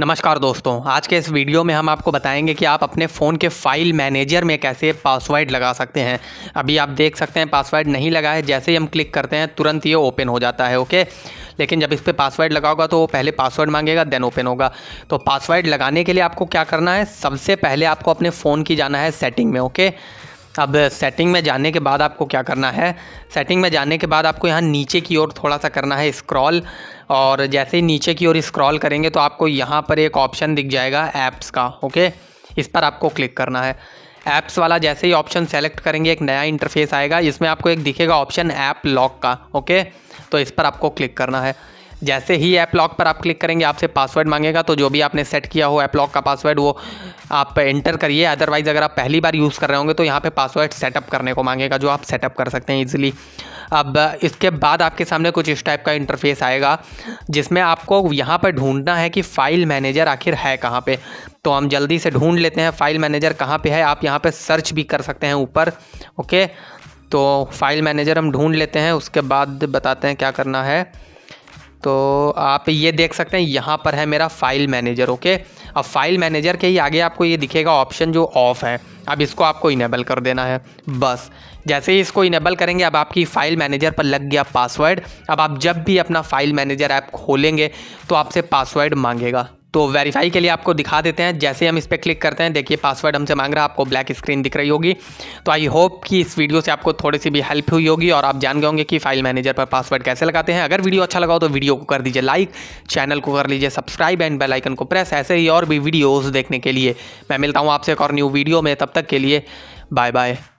नमस्कार दोस्तों आज के इस वीडियो में हम आपको बताएंगे कि आप अपने फ़ोन के फाइल मैनेजर में कैसे पासवर्ड लगा सकते हैं अभी आप देख सकते हैं पासवर्ड नहीं लगा है जैसे ही हम क्लिक करते हैं तुरंत ये ओपन हो जाता है ओके लेकिन जब इस पर पासवर्ड लगाओगा तो वो पहले पासवर्ड मांगेगा देन ओपन होगा तो पासवर्ड लगाने के लिए आपको क्या करना है सबसे पहले आपको अपने फ़ोन की जाना है सेटिंग में ओके अब सेटिंग में जाने के बाद आपको क्या करना है सेटिंग में जाने के बाद आपको यहाँ नीचे की ओर थोड़ा सा करना है स्क्रॉल और जैसे ही नीचे की ओर स्क्रॉल करेंगे तो आपको यहाँ पर एक ऑप्शन दिख जाएगा ऐप्स का ओके इस पर आपको क्लिक करना है ऐप्स वाला जैसे ही ऑप्शन सेलेक्ट करेंगे एक नया इंटरफेस आएगा इसमें आपको एक दिखेगा ऑप्शन ऐप लॉक का ओके तो इस पर आपको क्लिक करना है जैसे ही ऐप लॉक पर आप क्लिक करेंगे आपसे पासवर्ड मांगेगा तो जो भी आपने सेट किया हो ऐप लॉक का पासवर्ड वो आप एंटर करिए अदरवाइज़ अगर आप पहली बार यूज़ कर रहे होंगे तो यहाँ पे पासवर्ड सेटअप करने को मांगेगा जो आप सेटअप कर सकते हैं ईजिली अब इसके बाद आपके सामने कुछ इस टाइप का इंटरफेस आएगा जिसमें आपको यहाँ पर ढूंढना है कि फ़ाइल मैनेजर आखिर है कहाँ पे तो हम जल्दी से ढूंढ लेते हैं फ़ाइल मैनेजर कहाँ पे है आप यहाँ पे सर्च भी कर सकते हैं ऊपर ओके तो फाइल मैनेजर हम ढूंढ लेते हैं उसके बाद बताते हैं क्या करना है तो आप ये देख सकते हैं यहाँ पर है मेरा फाइल मैनेजर ओके अब फाइल मैनेजर के ही आगे आपको ये दिखेगा ऑप्शन जो ऑफ़ है अब इसको आपको इनेबल कर देना है बस जैसे ही इसको इनेबल करेंगे अब आपकी फ़ाइल मैनेजर पर लग गया पासवर्ड अब आप जब भी अपना फ़ाइल मैनेजर ऐप खोलेंगे तो आपसे पासवर्ड मांगेगा तो वेरीफाई के लिए आपको दिखा देते हैं जैसे हम इस पर क्लिक करते हैं देखिए पासवर्ड हमसे मांग रहा है आपको ब्लैक स्क्रीन दिख रही होगी तो आई होप कि इस वीडियो से आपको थोड़ी सी भी हेल्प हुई होगी और आप जान गए होंगे कि फाइल मैनेजर पर पासवर्ड कैसे लगाते हैं अगर वीडियो अच्छा लगा हो तो वीडियो को कर दीजिए लाइक चैनल को कर लीजिए सब्सक्राइब एंड बेलाइकन को प्रेस ऐसे ही और भी वीडियोज़ देखने के लिए मैं मिलता हूँ आपसे एक और न्यू वीडियो में तब तक के लिए बाय बाय